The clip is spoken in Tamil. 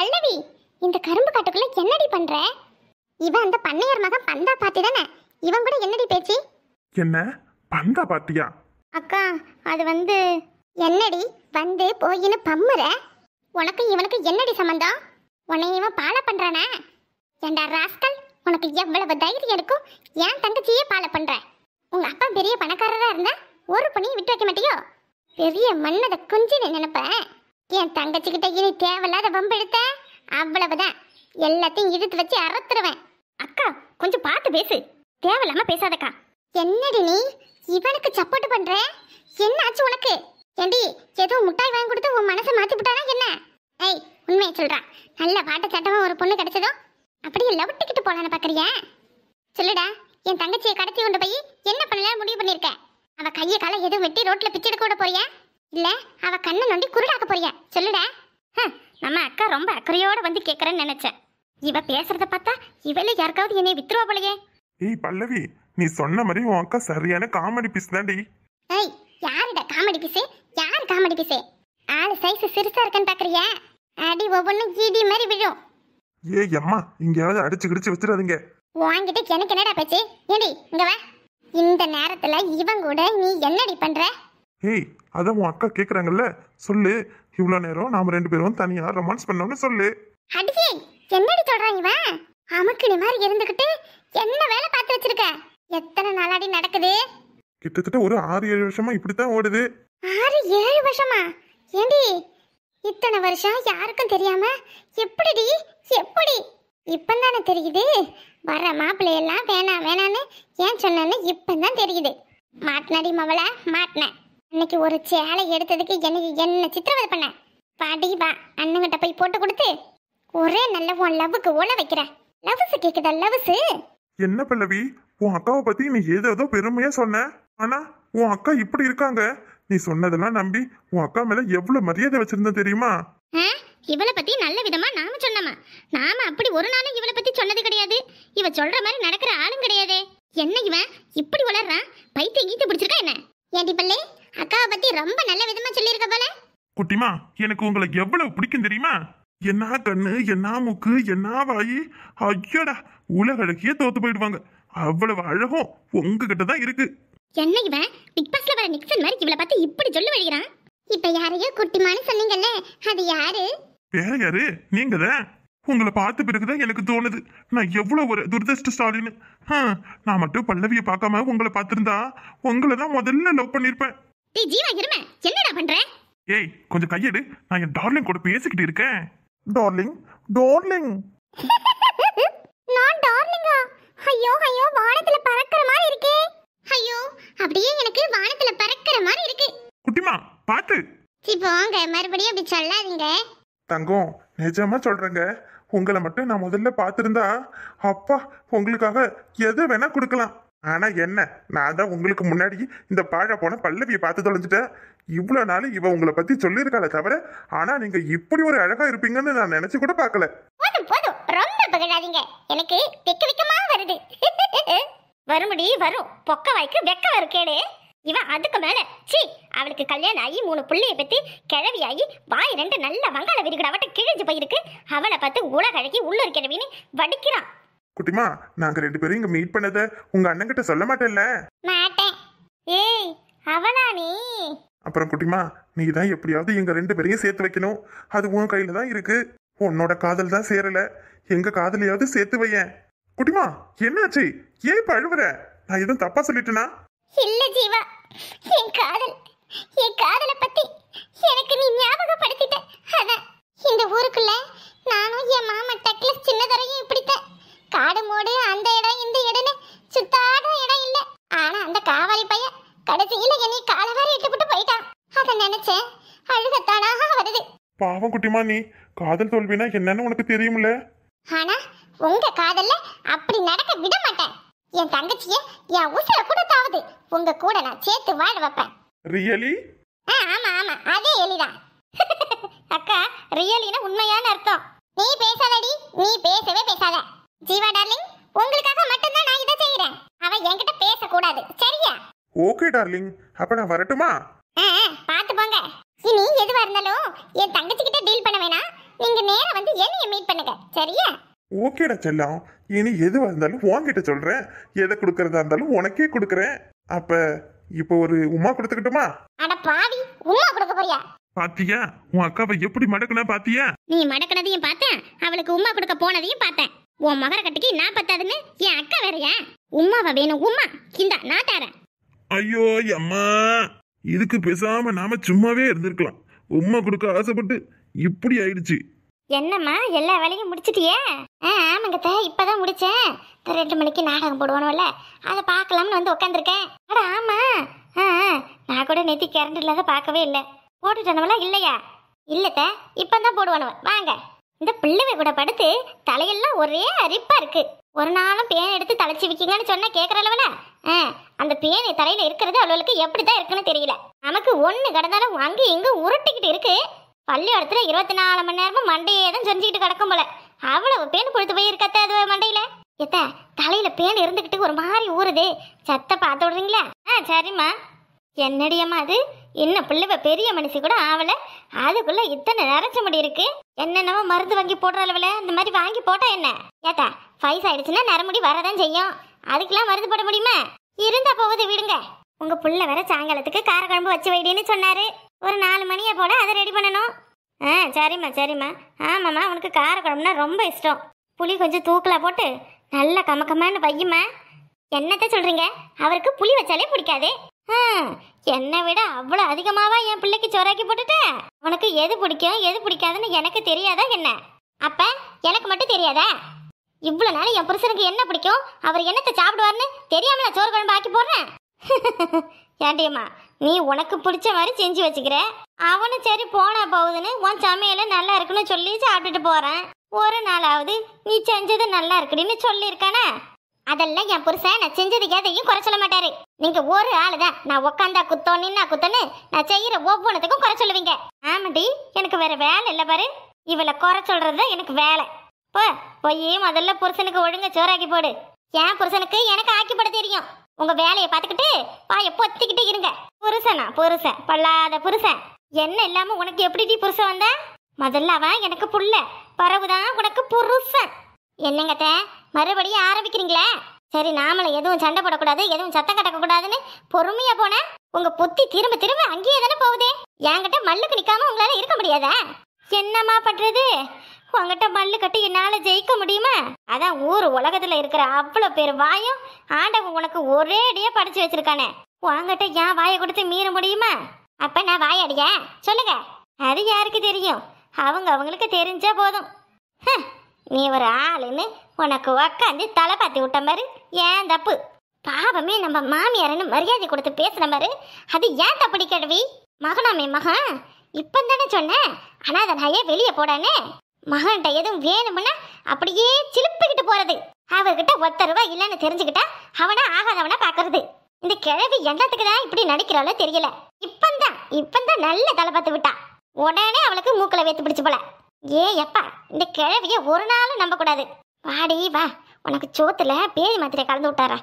பல்லவி இந்த கரும்பு காட்டுக்குள்ள என்னடி பண்ற இவ அந்த பண்ணையர் மகன் பந்தா பாத்தி தானே இவன் கூட என்னடி பேச்சு என்ன பந்தா பாத்தியா அக்கா அது வந்து என்னடி வந்து போயின்னு பம்முற உனக்கு இவனுக்கு என்னடி சம்மந்தம் உன்னை இவன் பாலை பண்றானே ஏண்டா ராஸ்கல் உனக்கு எவ்வளவு தைரியம் இருக்கும் ஏன் தங்கச்சியே பாலை பண்ற உங்க அப்பா பெரிய பணக்காரரா இருந்தா ஒரு பொண்ணையும் விட்டு வைக்க மாட்டியோ பெரிய மன்னத குஞ்சின்னு நினைப்பேன் என் தங்கச்சிக்கிட்ட இனி தேவையில்லாத வம்பு எடுத்த அவ்வளவுதான் எல்லாத்தையும் இழுத்து வச்சு அறத்துருவேன் அக்கா கொஞ்சம் பார்த்து பேசு தேவையில்லாம பேசாதக்கா என்னடி நீ இவனுக்கு சப்போர்ட் பண்ற என்ன ஆச்சு உனக்கு ஏண்டி ஏதோ முட்டாய் வாங்கி கொடுத்து உன் மனசை மாத்தி விட்டானா என்ன ஏய் உண்மையை சொல்றா நல்ல பாட்டு சட்டமா ஒரு பொண்ணு கிடைச்சதும் அப்படியே லவ் டிக்கெட் போலான்னு பாக்குறியா சொல்லுடா என் தங்கச்சியை கடத்தி கொண்டு போய் என்ன பண்ணல முடிவு பண்ணிருக்க அவ கையை காலை எதுவும் வெட்டி ரோட்ல பிச்சை எடுக்க விட போறியா இல்ல அவ கண்ணை நொண்டி குருடாக்க போறியா சொல்லுடா நம்ம அக்கா ரொம்ப அக்கறையோட வந்து கேக்குறேன்னு நினைச்சேன் இவ பேசுறத பார்த்தா இவள யாருக்காவது என்னை வித்துருவா போலயே ஏய் பல்லவி நீ சொன்ன மாதிரி உன் அக்கா சரியான காமெடி பீஸ் தான்டி ஏய் யாருடா காமெடி பீஸ் யார் காமெடி பீஸ் ஆளு சைஸ் சிறுசா இருக்கேன்னு பாக்குறியா அடி ஒவ்வொன்னும் ஜிடி மாதிரி விழும் ஏய் அம்மா ஏதாவது அடிச்சு கிடிச்சு வச்சிடாதீங்க வாங்கிட்டு எனக்கு என்னடா பேச்சு ஏடி இங்க வா இந்த நேரத்துல இவன் கூட நீ என்னடி பண்ற ஏய் அதான் உன் அக்கா கேட்குறாங்கல்ல சொல்லு இவ்வளோ நேரம் நாம் ரெண்டு பேரும் தனியாக ரொமான்ஸ் பண்ணோம்னு சொல்லு அடியே என்னடி சொல்கிறாங்க வா அமுக்கினி மாதிரி இருந்துக்கிட்டு என்ன வேலை பார்த்து வச்சிருக்க எத்தனை நாளாடி நடக்குது கிட்டத்தட்ட ஒரு ஆறு ஏழு வருஷமா இப்படித்தான் ஓடுது ஆறு ஏழு வருஷமா ஏண்டி இத்தனை வருஷம் யாருக்கும் தெரியாம எப்படிடி எப்படி இப்பந்தானே தெரியுது வர மாப்பிள்ளையெல்லாம் வேணாம் வேணான்னு ஏன் சொன்னேன்னு இப்பந்தான் தெரியுது மாட்டினடி மவளை மாட்டினேன் இன்னைக்கு ஒரு சேலை எடுத்ததுக்கு எனக்கு என்ன சித்திரவதை பண்ண பாடி வா அண்ணங்கிட்ட போய் போட்டு கொடுத்து ஒரே நல்ல உன் லவ்வுக்கு ஓல வைக்கிற லவ்ஸ் கேக்குதா லவ்ஸ் என்ன பல்லவி உன் அக்காவை பத்தி நீ ஏதோ பெருமையா சொன்ன ஆனா உன் அக்கா இப்படி இருக்காங்க நீ சொன்னதெல்லாம் நம்பி உன் அக்கா மேல எவ்வளவு மரியாதை வச்சிருந்த தெரியுமா இவளை பத்தி நல்ல விதமா நாம சொன்னமா நாம அப்படி ஒரு நாளும் இவளை பத்தி சொன்னது கிடையாது இவ சொல்ற மாதிரி நடக்கிற ஆளும் கிடையாதே என்ன இவன் இப்படி வளர்றான் பைத்தியம் கீத்து பிடிச்சிருக்கா என்ன ஏன் பிள்ளை அக்காவை பத்தி ரொம்ப நல்ல விதமா சொல்லியிருக்க போல குட்டிமா எனக்கு உங்களை எவ்வளவு பிடிக்கும் தெரியுமா என்ன கண்ணு என்ன மூக்கு என்ன வாயி ஐயோடா உலக அழகிய தோத்து போயிடுவாங்க அவ்வளவு அழகும் உங்ககிட்ட தான் இருக்கு என்ன இவன் பிக் பாஸ்ல வர நிக்சன் மாதிரி இவளை பார்த்து இப்படி சொல்லி வழிகிறான் இப்ப யாரையோ குட்டிமான்னு சொன்னீங்கல்ல அது யாரு வேற யாரு நீங்க தான் உங்களை பார்த்த பிறகுதான் எனக்கு தோணுது நான் எவ்வளவு ஒரு துரதிருஷ்டசாலின்னு நான் மட்டும் பல்லவியை பார்க்காம உங்களை பார்த்திருந்தா உங்களை தான் முதல்ல லவ் பண்ணியிருப்பேன் டேய் ஜீவா இருமே என்னடா பண்ற ஏய் கொஞ்சம் கையெடு நான் என் டார்லிங் கூட பேசிக்கிட்டு இருக்கேன் டார்லிங் டார்லிங் நான் டார்லிங்கா ஐயோ ஐயோ வானத்துல பறக்கிற மாதிரி இருக்கே ஐயோ அப்படியே எனக்கு வானத்துல பறக்கிற மாதிரி இருக்கு குட்டிமா பாத்து சி போங்க மறுபடியும் அப்படி சொல்லாதீங்க தங்கம் நிஜமா சொல்றேங்க உங்களை மட்டும் நான் முதல்ல பார்த்துருந்தா அப்பா உங்களுக்காக எது வேணா கொடுக்கலாம் ஆனா என்ன நான் தான் உங்களுக்கு முன்னாடி இந்த பாழ போன பல்லவியை பார்த்து தொலைஞ்சிட்டேன் இவ்வளோ நாள் இவ உங்களை பத்தி சொல்லியிருக்காள தவிர ஆனா நீங்க இப்படி ஒரு அழகா இருப்பீங்கன்னு நான் நினைச்சு கூட பார்க்கல போதும் போதும் ரொம்ப பகழாதீங்க எனக்கு வெக்க வெக்கமா வருது வருமுடி வரும் பொக்க வாய்க்கு வெக்க வரும் இவன் அதுக்கு மேல சீ அவளுக்கு கல்யாணம் ஆகி மூணு பிள்ளைய பத்தி கிழவி ஆகி வாய் ரெண்டு நல்ல வங்காள விரிகடை அவட்ட கிழிஞ்சு போயிருக்கு அவளை பார்த்து உலக அழகி உள்ள இருக்கிறவின்னு வடிக்கிறான் குட்டிமா நாங்க ரெண்டு பேரும் இங்க மீட் பண்ணத உங்க அண்ணன்கிட்ட சொல்ல மாட்டேன்ல மாட்டேன் ஏய் அவனா நீ அப்புறம் குட்டிமா நீ தான் எப்படியாவது எங்க ரெண்டு பேரையும் சேர்த்து வைக்கணும் அது உன் கையில தான் இருக்கு உன்னோட காதல் தான் சேரல எங்க காதலையாவது சேர்த்து வையேன் குட்டிமா என்னாச்சு ஏன் இப்ப அழுவுற நான் எதுவும் தப்பா சொல்லிட்டேனா இல்ல ஜீவா என் காதல் என் காதலை பத்தி எனக்கு நீ ஞாபகப்படுத்திட்ட அதான் இந்த ஊருக்குள்ள நானும் என் மாமா டக்ளஸ் சின்னதரையும் இப்படித்தான் பாவம் குட்டிமா நீ காதல் தோல்வினா என்னன்னு உனக்கு தெரியும்ல ஆனா உங்க காதல்ல அப்படி நடக்க விட மாட்டேன் என் தங்கச்சிய என் உசுர கூட தாவது உங்க கூட நான் சேர்த்து வாழ வைப்பேன் ரியலி ஆமா ஆமா அதே எலிதான் அக்கா ரியலினா உண்மையான அர்த்தம் நீ பேசாதடி நீ பேசவே பேசாத ஜீவா டார்லிங் உங்களுக்காக மட்டும்தான் நான் இதை செய்யறேன் அவ என்கிட்ட பேசக்கூடாது சரியா ஓகே டார்லிங் அப்ப நான் வரட்டுமா என் தங்கச்சிக்கிட்ட டீல் பண்ண வேணாம் நீங்க நேரா வந்து என்னைய மீட் பண்ணுங்க சரியா ஓகேடா செல்லம் இனி எதுவாக இருந்தாலும் உன்கிட்ட சொல்றேன் எதை கொடுக்கறதா இருந்தாலும் உனக்கே கொடுக்குறேன் அப்போ இப்போ ஒரு உமா கொடுத்துக்கிட்டுமா அட பாவி உமா கொடுக்க போறியா பாத்தியா உன் அக்காவை எப்படி மடக்குன பாத்தியா நீ மடக்கனதையும் பார்த்தேன் அவளுக்கு உமா கொடுக்க போனதையும் பார்த்தேன் உன் மகர கட்டிக்கு நான் பத்தாதுன்னு என் அக்கா வேறயா உமாவை வேணும் உமா கிந்தா நான் தரேன் ஐயோ அம்மா இதுக்கு பேசாம நாம சும்மாவே இருந்திருக்கலாம் உம்மா கொடுக்க ஆசைப்பட்டு இப்படி ஆயிடுச்சு என்னம்மா எல்லா வேலையும் முடிச்சிட்டியே ஆ ஆமாங்கத்த இப்பதான் முடிச்சேன் இந்த ரெண்டு மணிக்கு நாடகம் போடுவானுல்ல அதை பார்க்கலாம்னு வந்து உட்காந்துருக்கேன் அட ஆமா ஆ நான் கூட நெத்தி கரண்ட் இல்லாத பார்க்கவே இல்லை போட்டுட்டானவளா இல்லையா இல்லத்த இப்பதான் போடுவானு வாங்க இந்த பிள்ளைவை கூட படுத்து தலையெல்லாம் ஒரே அரிப்பா இருக்கு ஒரு நாளும் பேனை எடுத்து தலைச்சு விற்கிங்கன்னு சொன்னா கேட்குற அளவுல ஆ அந்த பேனை தலையில இருக்கிறது அவளுக்கு எப்படி தான் இருக்குன்னு தெரியல நமக்கு ஒன்று கிடந்தாலும் அங்கே இங்கே உருட்டிக்கிட்டு இருக்கு பள்ளிக்கூடத்தில் இருபத்தி நாலு மணி நேரமும் மண்டையே தான் செஞ்சுக்கிட்டு கிடக்கும் போல அவ்வளவு பேன் கொடுத்து போய் அது மண்டையில் எத்த தலையில் பேன் இருந்துக்கிட்டு ஒரு மாதிரி ஊறுது சத்த பார்த்து விடுறீங்களா ஆ சரிம்மா என்னடியம்மா அது என்ன பிள்ளைவ பெரிய மனுஷி கூட ஆகலை அதுக்குள்ளே இத்தனை நிறைச்ச முடி இருக்கு என்னென்னவோ மருந்து வாங்கி போடுற அளவில் இந்த மாதிரி வாங்கி போட்டா என்ன ஏத்தா ஆயிடுச்சுன்னா நிறமுடி வரதான் செய்யும் அதுக்கெல்லாம் மருந்து போட முடியுமா இருந்தா போகுது விடுங்க உங்க புள்ள வர சாயங்காலத்துக்கு காரக்குழம்பு வச்சு வைடின்னு சொன்னாரு ஒரு நாலு மணியை போல அதை ரெடி பண்ணணும் ஆ சரிம்மா சரிம்மா ஆமாம்மா உனக்கு காரக்குழம்புனா ரொம்ப இஷ்டம் புளி கொஞ்சம் தூக்கில் போட்டு நல்லா கமக்கமான்னு பையம்மா என்னத்த சொல்கிறீங்க அவருக்கு புளி வச்சாலே பிடிக்காது என்னை விட அவ்வளோ அதிகமாவா என் பிள்ளைக்கு சொராக்கி போட்டுட்டேன் உனக்கு எது பிடிக்கும் எது பிடிக்காதுன்னு எனக்கு தெரியாதா என்ன அப்போ எனக்கு மட்டும் தெரியாதா இவ்வளோ நாள் என் புருஷனுக்கு என்ன பிடிக்கும் அவர் என்னத்தை சாப்பிடுவார்னு தெரியாமல சோறு குழம்பு ஆக்கி போடுறேன் ஏண்டியம்மா நீ உனக்கு பிடிச்ச மாதிரி செஞ்சு வச்சுக்கிற அவனும் சரி போனா போகுதுன்னு உன் சமையல நல்லா இருக்குன்னு சொல்லி சாப்பிட்டுட்டு போகிறேன் ஒரு நாளாவது நீ செஞ்சது நல்லா இருக்குடின்னு சொல்லியிருக்கானே அதெல்லாம் என் புருஷன் நான் செஞ்சது எதையும் குறை சொல்ல மாட்டாரு நீங்க ஒரு ஆளு தான் நான் உக்காந்தா குத்தோ நின்னா குத்தோன்னு நான் செய்யற ஒவ்வொன்றத்துக்கும் குறை சொல்லுவீங்க ஆமாடி எனக்கு வேற வேலை இல்லை பாரு இவளை குறை சொல்றது எனக்கு வேலை போய் முதல்ல புருஷனுக்கு ஒழுங்க சோறாக்கி போடு என் புருஷனுக்கு எனக்கு ஆக்கிப்பட தெரியும் உங்க வேலையை பார்த்துக்கிட்டு வாய பொத்திக்கிட்டு இருங்க புருஷனா புருஷன் பல்லாத புருஷன் என்ன இல்லாம உனக்கு எப்படி புருஷன் வந்த முதல்ல அவன் எனக்கு புள்ள பறவுதான் உனக்கு புருஷன் என்னங்கத்த மறுபடியும் ஆரம்பிக்கிறீங்களே சரி நாமளும் எதுவும் சண்டை போடக்கூடாது எதுவும் சத்தம் கிடக்கக்கூடாதுன்னு பொறுமையா போன உங்க புத்தி திரும்ப திரும்ப அங்கேயே தானே போகுதே என்கிட்ட மல்லுக்கு நிக்காம உங்களால இருக்க முடியாதா என்னம்மா பண்றது உங்ககிட்ட மல்லு கட்டி என்னால் ஜெயிக்க முடியுமா அதான் ஊர் உலகத்தில் இருக்கிற அவ்வளோ பேர் வாயும் ஆண்டவன் உனக்கு ஒரே அடியாக படிச்சு வச்சிருக்கானே உங்ககிட்ட ஏன் வாயை கொடுத்து மீற முடியுமா அப்போ நான் வாய் சொல்லுங்க அது யாருக்கு தெரியும் அவங்க அவங்களுக்கு தெரிஞ்சா போதும் நீ ஒரு ஆளுன்னு உனக்கு உக்காந்து தலை பாத்தி விட்ட மாதிரி ஏன் தப்பு பாவமே நம்ம மாமியாரன்னு மரியாதை கொடுத்து பேசுற மாதிரி அது ஏன் தப்படி கேள்வி மகனாமே மகன் இப்போ தானே சொன்னேன் ஆனால் அதை நான் வெளியே போடானே மகன்கிட்ட எதுவும் வேணும்னா அப்படியே சிலுப்பிக்கிட்டு போறது அவர்கிட்ட ஒத்த ரூபா இல்லைன்னு தெரிஞ்சுக்கிட்டா அவனை ஆகாதவனா பாக்குறது இந்த கிழவி எண்ணத்துக்கு தான் இப்படி நடிக்கிறாளோ தெரியல இப்பந்தான் இப்பந்தான் நல்ல தலை பார்த்து விட்டா உடனே அவளுக்கு மூக்கில் வைத்து பிடிச்சு போல ஏ எப்பா இந்த கிழவிய ஒரு நாளும் நம்பக்கூடாது வாடி வா உனக்கு சோத்துல பேதி மாத்திரை கலந்து விட்டாரா